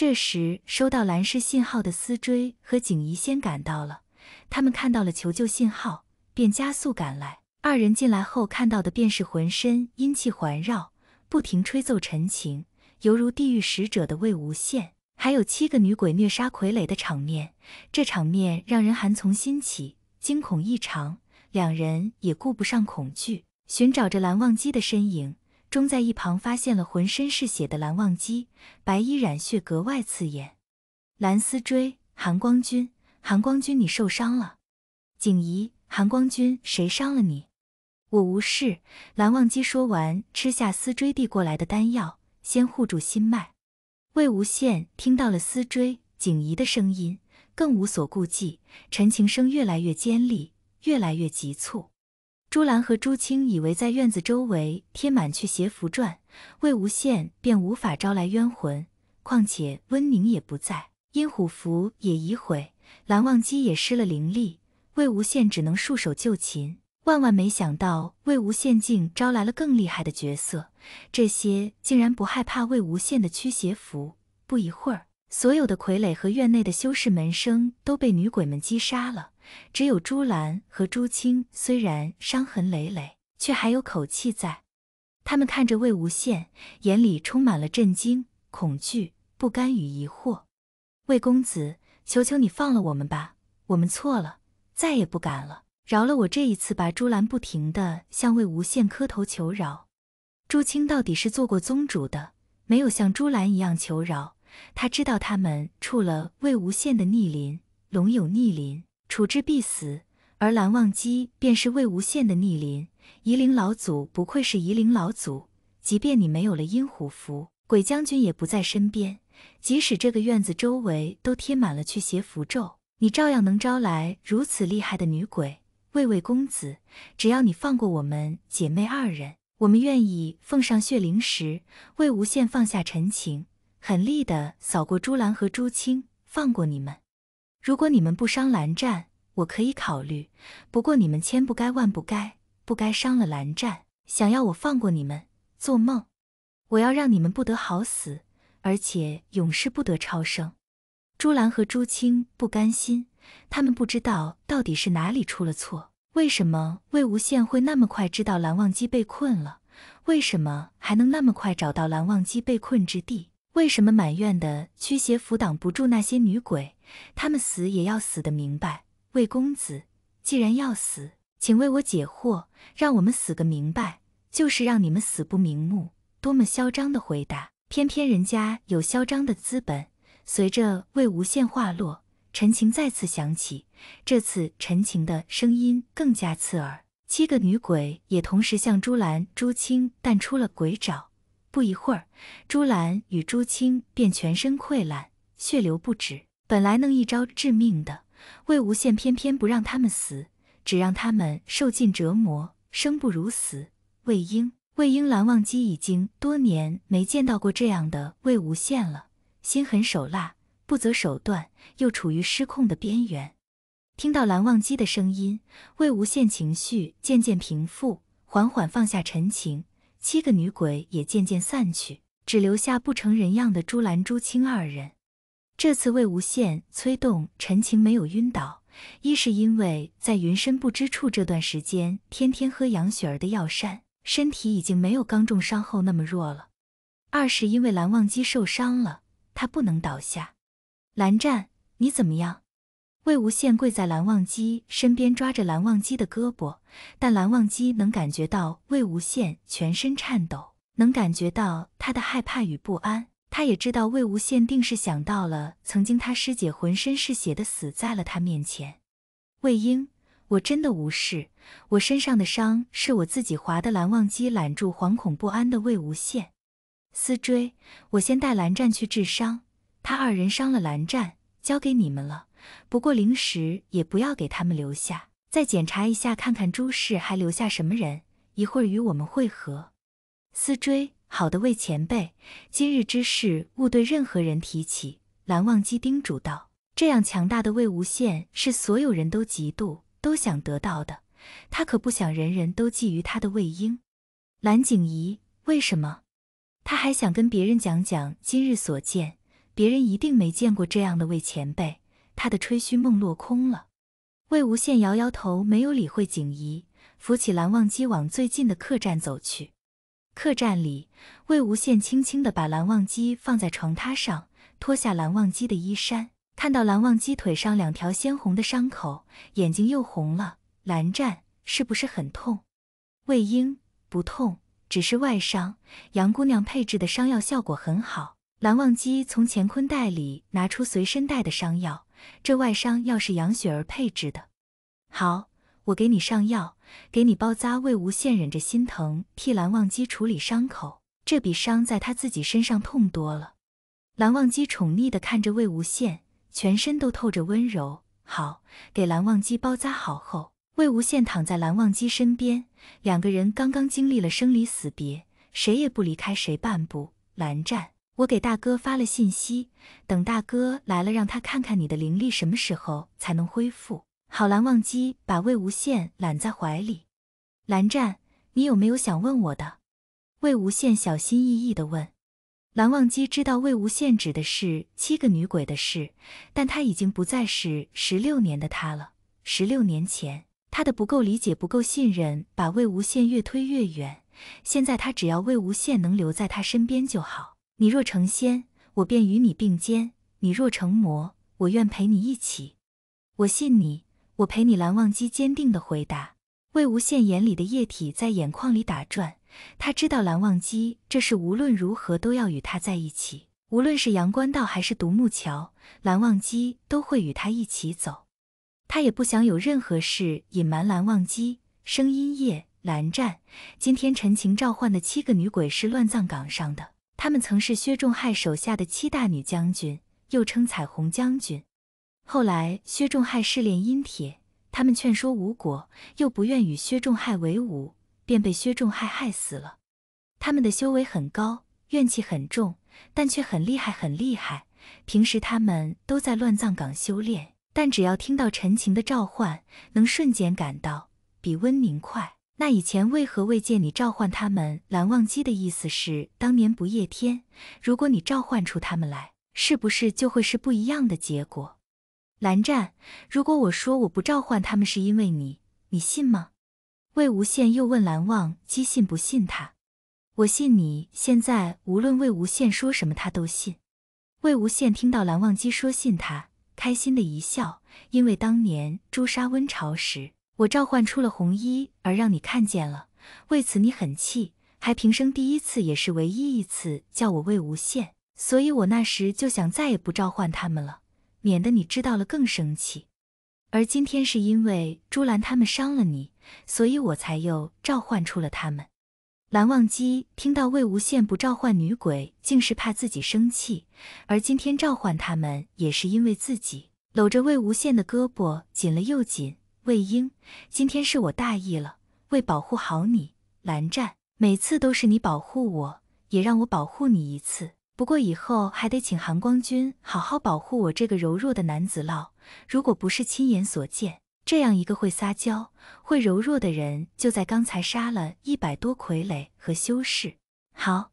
这时，收到蓝氏信号的司追和景怡先赶到了。他们看到了求救信号，便加速赶来。二人进来后看到的，便是浑身阴气环绕、不停吹奏陈情，犹如地狱使者的魏无羡，还有七个女鬼虐杀傀儡的场面。这场面让人寒从心起，惊恐异常。两人也顾不上恐惧，寻找着蓝忘机的身影。钟在一旁发现了浑身是血的蓝忘机，白衣染血格外刺眼。蓝思追，韩光君，韩光君你受伤了。景怡，韩光君，谁伤了你？我无事。蓝忘机说完，吃下思追递过来的丹药，先护住心脉。魏无羡听到了思追、景怡的声音，更无所顾忌，陈情声越来越尖利，越来越急促。朱兰和朱青以为在院子周围贴满去邪符篆，魏无羡便无法招来冤魂。况且温宁也不在，阴虎符也已毁，蓝忘机也失了灵力，魏无羡只能束手就擒。万万没想到，魏无羡竟招来了更厉害的角色，这些竟然不害怕魏无羡的驱邪符。不一会儿，所有的傀儡和院内的修士门生都被女鬼们击杀了。只有朱兰和朱青，虽然伤痕累累，却还有口气在。他们看着魏无羡，眼里充满了震惊、恐惧、不甘与疑惑。魏公子，求求你放了我们吧，我们错了，再也不敢了。饶了我这一次吧！朱兰不停地向魏无羡磕头求饶。朱青到底是做过宗主的，没有像朱兰一样求饶。他知道他们触了魏无羡的逆鳞，龙有逆鳞。处置必死，而蓝忘机便是魏无羡的逆鳞。夷陵老祖不愧是夷陵老祖，即便你没有了阴虎符，鬼将军也不在身边，即使这个院子周围都贴满了驱邪符咒，你照样能招来如此厉害的女鬼。魏魏公子，只要你放过我们姐妹二人，我们愿意奉上血灵石。魏无羡放下陈情，狠厉地扫过朱兰和朱青，放过你们。如果你们不伤蓝湛，我可以考虑。不过你们千不该万不该，不该伤了蓝湛。想要我放过你们，做梦！我要让你们不得好死，而且永世不得超生。朱兰和朱青不甘心，他们不知道到底是哪里出了错。为什么魏无羡会那么快知道蓝忘机被困了？为什么还能那么快找到蓝忘机被困之地？为什么满院的驱邪符挡不住那些女鬼？他们死也要死的明白。魏公子，既然要死，请为我解惑，让我们死个明白，就是让你们死不瞑目，多么嚣张的回答，偏偏人家有嚣张的资本。随着魏无羡话落，陈情再次响起，这次陈情的声音更加刺耳。七个女鬼也同时向朱兰、朱青弹出了鬼爪。不一会儿，朱兰与朱青便全身溃烂，血流不止。本来能一招致命的魏无羡，偏偏不让他们死，只让他们受尽折磨，生不如死。魏婴，魏婴，蓝忘机已经多年没见到过这样的魏无羡了，心狠手辣，不择手段，又处于失控的边缘。听到蓝忘机的声音，魏无羡情绪渐渐平复，缓缓放下陈情。七个女鬼也渐渐散去，只留下不成人样的朱兰、朱清二人。这次魏无羡催动陈情没有晕倒，一是因为在云深不知处这段时间，天天喝杨雪儿的药膳，身体已经没有刚重伤后那么弱了；二是因为蓝忘机受伤了，他不能倒下。蓝湛，你怎么样？魏无羡跪在蓝忘机身边，抓着蓝忘机的胳膊，但蓝忘机能感觉到魏无羡全身颤抖，能感觉到他的害怕与不安。他也知道魏无羡定是想到了曾经他师姐浑身是血的死在了他面前。魏婴，我真的无事，我身上的伤是我自己划的。蓝忘机揽住惶恐不安的魏无羡，思追，我先带蓝湛去治伤，他二人伤了蓝湛，交给你们了。不过零食也不要给他们留下，再检查一下，看看朱氏还留下什么人，一会儿与我们会合。思追，好的，魏前辈，今日之事勿对任何人提起。蓝忘机叮嘱道：“这样强大的魏无羡是所有人都嫉妒、都想得到的，他可不想人人都觊觎他的魏婴。”蓝景仪，为什么？他还想跟别人讲讲今日所见，别人一定没见过这样的魏前辈。他的吹嘘梦落空了，魏无羡摇摇头，没有理会景怡，扶起蓝忘机往最近的客栈走去。客栈里，魏无羡轻轻地把蓝忘机放在床榻上，脱下蓝忘机的衣衫，看到蓝忘机腿上两条鲜红的伤口，眼睛又红了。蓝湛是不是很痛？魏婴不痛，只是外伤。杨姑娘配制的伤药效果很好。蓝忘机从乾坤袋里拿出随身带的伤药，这外伤药是杨雪儿配制的。好，我给你上药，给你包扎。魏无羡忍着心疼，替蓝忘机处理伤口，这比伤在他自己身上痛多了。蓝忘机宠溺地看着魏无羡，全身都透着温柔。好，给蓝忘机包扎好后，魏无羡躺在蓝忘机身边，两个人刚刚经历了生离死别，谁也不离开谁半步。蓝湛。我给大哥发了信息，等大哥来了，让他看看你的灵力什么时候才能恢复。好，蓝忘机把魏无羡揽在怀里。蓝湛，你有没有想问我的？魏无羡小心翼翼的问。蓝忘机知道魏无羡指的是七个女鬼的事，但他已经不再是十六年的他了。十六年前，他的不够理解、不够信任，把魏无羡越推越远。现在他只要魏无羡能留在他身边就好。你若成仙，我便与你并肩；你若成魔，我愿陪你一起。我信你，我陪你。蓝忘机坚定的回答。魏无羡眼里的液体在眼眶里打转，他知道蓝忘机这是无论如何都要与他在一起，无论是阳关道还是独木桥，蓝忘机都会与他一起走。他也不想有任何事隐瞒蓝忘机。声音夜，蓝湛，今天陈情召唤的七个女鬼是乱葬岗上的。他们曾是薛仲亥手下的七大女将军，又称彩虹将军。后来薛仲亥试炼阴铁，他们劝说无果，又不愿与薛仲亥为伍，便被薛仲亥害死了。他们的修为很高，怨气很重，但却很厉害，很厉害。平时他们都在乱葬岗修炼，但只要听到陈情的召唤，能瞬间赶到，比温宁快。那以前为何未见你召唤他们？蓝忘机的意思是，当年不夜天，如果你召唤出他们来，是不是就会是不一样的结果？蓝湛，如果我说我不召唤他们是因为你，你信吗？魏无羡又问蓝忘机信不信他？我信你，现在无论魏无羡说什么，他都信。魏无羡听到蓝忘机说信他，开心的一笑，因为当年诛杀温晁时。我召唤出了红衣，而让你看见了，为此你很气，还平生第一次，也是唯一一次叫我魏无羡，所以我那时就想再也不召唤他们了，免得你知道了更生气。而今天是因为朱兰他们伤了你，所以我才又召唤出了他们。蓝忘机听到魏无羡不召唤女鬼，竟是怕自己生气，而今天召唤他们也是因为自己搂着魏无羡的胳膊紧了又紧。魏婴，今天是我大意了。为保护好你，蓝湛，每次都是你保护我，也让我保护你一次。不过以后还得请含光君好好保护我这个柔弱的男子喽。如果不是亲眼所见，这样一个会撒娇、会柔弱的人，就在刚才杀了一百多傀儡和修士。好。